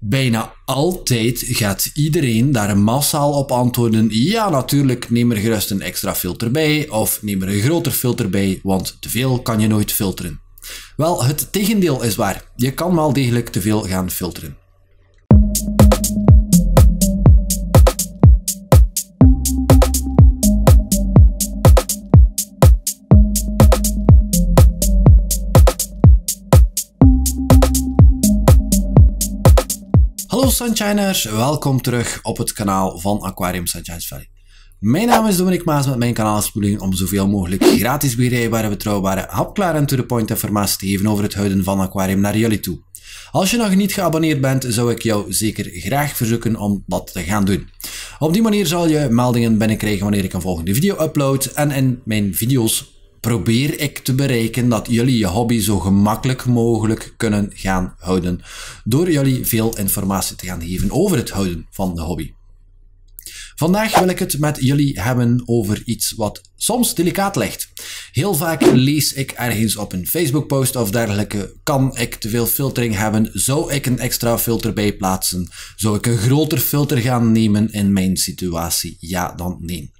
bijna altijd gaat iedereen daar massaal op antwoorden. Ja, natuurlijk, neem er gerust een extra filter bij of neem er een groter filter bij, want te veel kan je nooit filteren. Wel, het tegendeel is waar. Je kan wel degelijk te veel gaan filteren. Sunshiners, welkom terug op het kanaal van Aquarium Sunshine Valley. Mijn naam is Dominic Maas met mijn kanaal Spoeling om zoveel mogelijk gratis begrijpbare, betrouwbare, hapklare en to-the-point informatie te geven over het houden van Aquarium naar jullie toe. Als je nog niet geabonneerd bent, zou ik jou zeker graag verzoeken om dat te gaan doen. Op die manier zal je meldingen binnenkrijgen wanneer ik een volgende video upload en in mijn video's probeer ik te bereiken dat jullie je hobby zo gemakkelijk mogelijk kunnen gaan houden. Door jullie veel informatie te gaan geven over het houden van de hobby. Vandaag wil ik het met jullie hebben over iets wat soms delicaat ligt. Heel vaak lees ik ergens op een Facebook-post of dergelijke: kan ik te veel filtering hebben? Zou ik een extra filter bijplaatsen? Zou ik een groter filter gaan nemen in mijn situatie? Ja, dan nee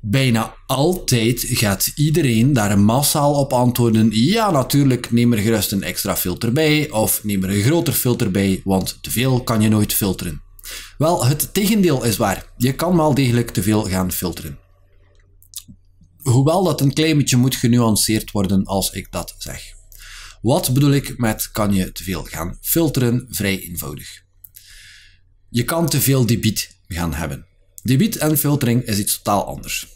bijna altijd gaat iedereen daar massaal op antwoorden. Ja, natuurlijk, neem er gerust een extra filter bij of neem er een groter filter bij, want te veel kan je nooit filteren. Wel, het tegendeel is waar. Je kan wel degelijk te veel gaan filteren. Hoewel dat een klein beetje moet genuanceerd worden als ik dat zeg. Wat bedoel ik met kan je te veel gaan filteren? Vrij eenvoudig. Je kan te veel debiet gaan hebben. Debiet en filtering is iets totaal anders.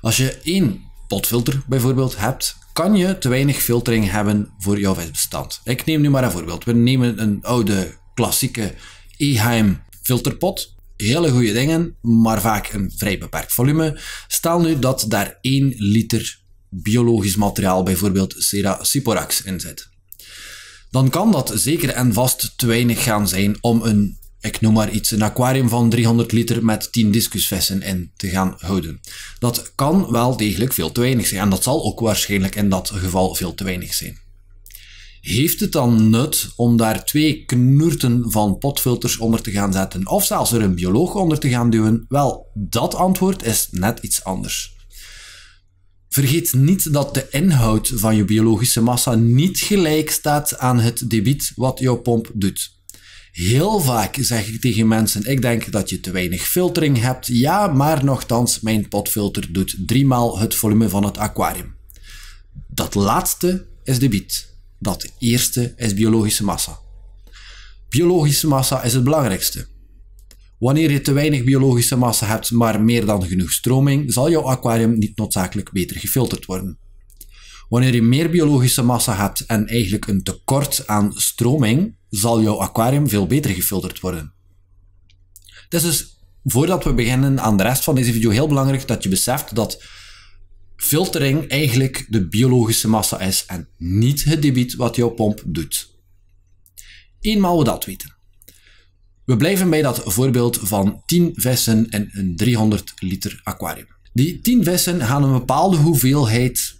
Als je één potfilter bijvoorbeeld hebt, kan je te weinig filtering hebben voor jouw bestand. Ik neem nu maar een voorbeeld. We nemen een oude klassieke Eheim filterpot. Hele goede dingen, maar vaak een vrij beperkt volume. Stel nu dat daar 1 liter biologisch materiaal, bijvoorbeeld Cera Siporax, in zit. Dan kan dat zeker en vast te weinig gaan zijn om een ik noem maar iets, een aquarium van 300 liter met 10 discusvissen in te gaan houden. Dat kan wel degelijk veel te weinig zijn en dat zal ook waarschijnlijk in dat geval veel te weinig zijn. Heeft het dan nut om daar twee knoerten van potfilters onder te gaan zetten of zelfs er een bioloog onder te gaan duwen? Wel, dat antwoord is net iets anders. Vergeet niet dat de inhoud van je biologische massa niet gelijk staat aan het debiet wat jouw pomp doet. Heel vaak zeg ik tegen mensen, ik denk dat je te weinig filtering hebt. Ja, maar nogthans, mijn potfilter doet driemaal het volume van het aquarium. Dat laatste is debiet. Dat eerste is biologische massa. Biologische massa is het belangrijkste. Wanneer je te weinig biologische massa hebt, maar meer dan genoeg stroming, zal jouw aquarium niet noodzakelijk beter gefilterd worden. Wanneer je meer biologische massa hebt en eigenlijk een tekort aan stroming, zal jouw aquarium veel beter gefilterd worden. dus, voordat we beginnen aan de rest van deze video, heel belangrijk dat je beseft dat filtering eigenlijk de biologische massa is en niet het debiet wat jouw pomp doet. Eenmaal we dat weten. We blijven bij dat voorbeeld van 10 vissen in een 300 liter aquarium. Die 10 vissen gaan een bepaalde hoeveelheid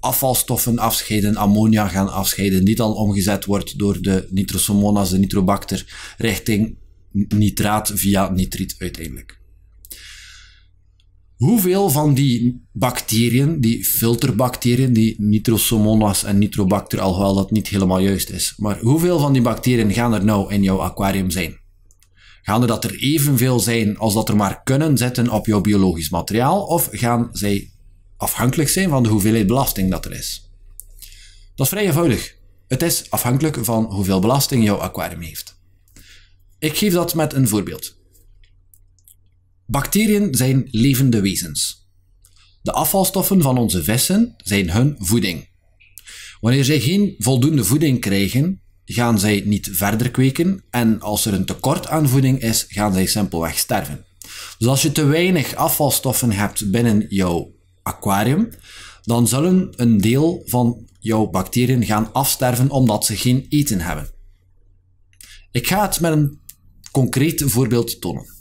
afvalstoffen afscheiden, ammonia gaan afscheiden, die dan omgezet wordt door de nitrosomonas, de nitrobacter, richting nitraat via nitriet uiteindelijk. Hoeveel van die bacteriën, die filterbacteriën, die nitrosomonas en nitrobacter, alhoewel dat niet helemaal juist is, maar hoeveel van die bacteriën gaan er nou in jouw aquarium zijn? Gaan er dat er evenveel zijn als dat er maar kunnen zitten op jouw biologisch materiaal, of gaan zij afhankelijk zijn van de hoeveelheid belasting dat er is. Dat is vrij eenvoudig. Het is afhankelijk van hoeveel belasting jouw aquarium heeft. Ik geef dat met een voorbeeld. Bacteriën zijn levende wezens. De afvalstoffen van onze vissen zijn hun voeding. Wanneer zij geen voldoende voeding krijgen, gaan zij niet verder kweken en als er een tekort aan voeding is, gaan zij simpelweg sterven. Dus als je te weinig afvalstoffen hebt binnen jouw aquarium, dan zullen een deel van jouw bacteriën gaan afsterven omdat ze geen eten hebben. Ik ga het met een concreet voorbeeld tonen.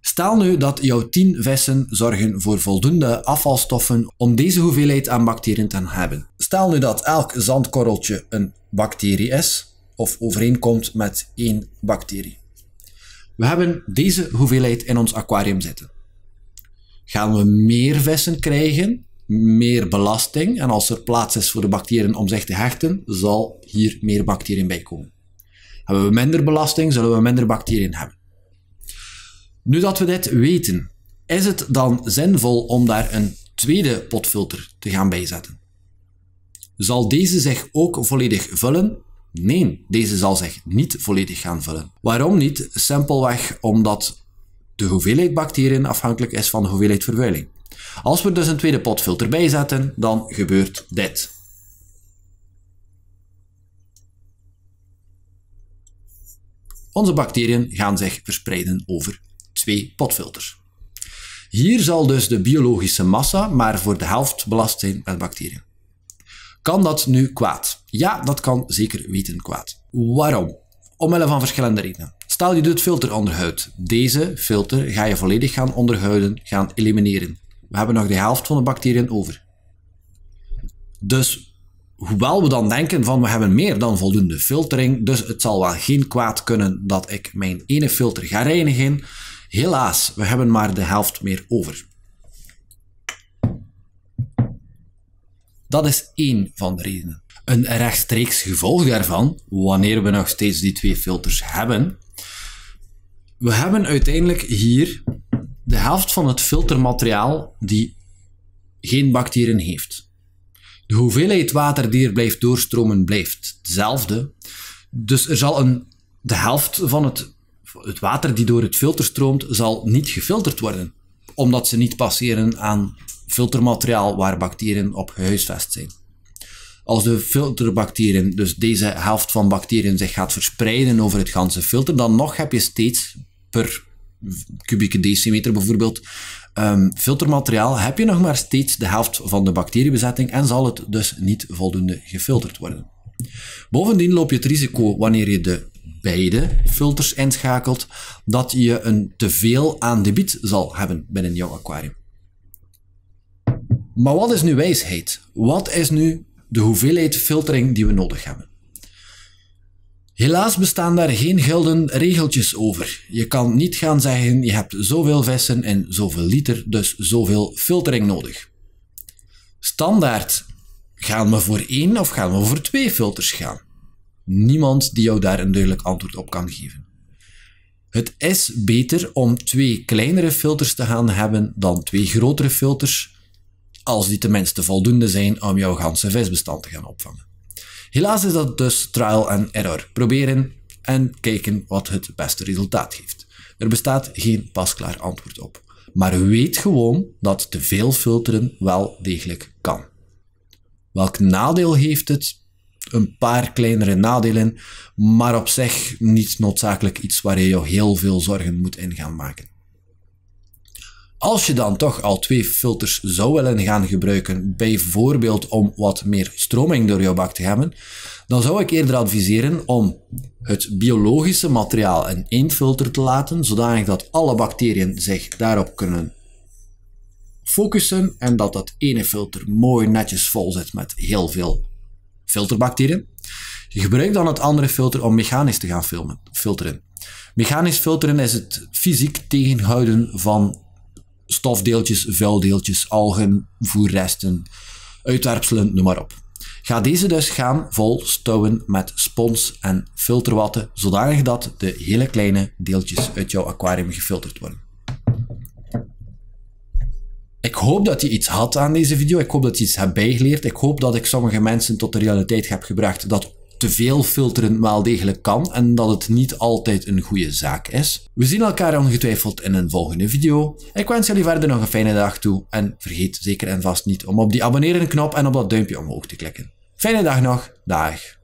Stel nu dat jouw 10 vissen zorgen voor voldoende afvalstoffen om deze hoeveelheid aan bacteriën te hebben. Stel nu dat elk zandkorreltje een bacterie is, of overeenkomt met één bacterie. We hebben deze hoeveelheid in ons aquarium zitten gaan we meer vissen krijgen, meer belasting. En als er plaats is voor de bacteriën om zich te hechten, zal hier meer bacteriën bij komen. Hebben we minder belasting, zullen we minder bacteriën hebben. Nu dat we dit weten, is het dan zinvol om daar een tweede potfilter te gaan bijzetten? Zal deze zich ook volledig vullen? Nee, deze zal zich niet volledig gaan vullen. Waarom niet? Simpelweg omdat de hoeveelheid bacteriën afhankelijk is van de hoeveelheid vervuiling. Als we dus een tweede potfilter bijzetten, dan gebeurt dit. Onze bacteriën gaan zich verspreiden over twee potfilters. Hier zal dus de biologische massa maar voor de helft belast zijn met bacteriën. Kan dat nu kwaad? Ja, dat kan zeker weten kwaad. Waarom? Omwille van verschillende redenen. Stel je doet filter onderhoudt. Deze filter ga je volledig gaan onderhouden, gaan elimineren. We hebben nog de helft van de bacteriën over. Dus hoewel we dan denken van we hebben meer dan voldoende filtering, dus het zal wel geen kwaad kunnen dat ik mijn ene filter ga reinigen. Helaas, we hebben maar de helft meer over. Dat is één van de redenen. Een rechtstreeks gevolg daarvan, wanneer we nog steeds die twee filters hebben, we hebben uiteindelijk hier de helft van het filtermateriaal die geen bacteriën heeft. De hoeveelheid water die er blijft doorstromen blijft hetzelfde. Dus er zal een, de helft van het, het water die door het filter stroomt, zal niet gefilterd worden. Omdat ze niet passeren aan filtermateriaal waar bacteriën op gehuisvest zijn. Als de filterbacteriën, dus deze helft van bacteriën, zich gaat verspreiden over het ganse filter, dan nog heb je steeds per kubieke decimeter bijvoorbeeld ehm, filtermateriaal, heb je nog maar steeds de helft van de bacteriebezetting en zal het dus niet voldoende gefilterd worden. Bovendien loop je het risico wanneer je de beide filters inschakelt, dat je een teveel aan debiet zal hebben binnen jouw aquarium. Maar wat is nu wijsheid? Wat is nu de hoeveelheid filtering die we nodig hebben? Helaas bestaan daar geen gelden regeltjes over. Je kan niet gaan zeggen je hebt zoveel vissen en zoveel liter, dus zoveel filtering nodig. Standaard gaan we voor één of gaan we voor twee filters gaan? Niemand die jou daar een duidelijk antwoord op kan geven. Het is beter om twee kleinere filters te gaan hebben dan twee grotere filters, als die tenminste voldoende zijn om jouw ganse visbestand te gaan opvangen. Helaas is dat dus trial and error. Proberen en kijken wat het beste resultaat geeft. Er bestaat geen pasklaar antwoord op. Maar weet gewoon dat te veel filteren wel degelijk kan. Welk nadeel heeft het? Een paar kleinere nadelen, maar op zich niet noodzakelijk iets waar je heel veel zorgen moet in gaan maken. Als je dan toch al twee filters zou willen gaan gebruiken, bijvoorbeeld om wat meer stroming door jouw bak te hebben, dan zou ik eerder adviseren om het biologische materiaal in één filter te laten, zodanig dat alle bacteriën zich daarop kunnen focussen en dat dat ene filter mooi netjes vol zit met heel veel filterbacteriën. Je gebruikt dan het andere filter om mechanisch te gaan filteren. Mechanisch filteren is het fysiek tegenhouden van stofdeeltjes, vuildeeltjes, algen, voerresten, uitwerpselen, noem maar op. Ga deze dus gaan vol met spons en filterwatten, zodanig dat de hele kleine deeltjes uit jouw aquarium gefilterd worden. Ik hoop dat je iets had aan deze video. Ik hoop dat je iets hebt bijgeleerd. Ik hoop dat ik sommige mensen tot de realiteit heb gebracht dat veel filteren wel degelijk kan en dat het niet altijd een goede zaak is. We zien elkaar ongetwijfeld in een volgende video. Ik wens jullie verder nog een fijne dag toe en vergeet zeker en vast niet om op die abonneren knop en op dat duimpje omhoog te klikken. Fijne dag nog, dag!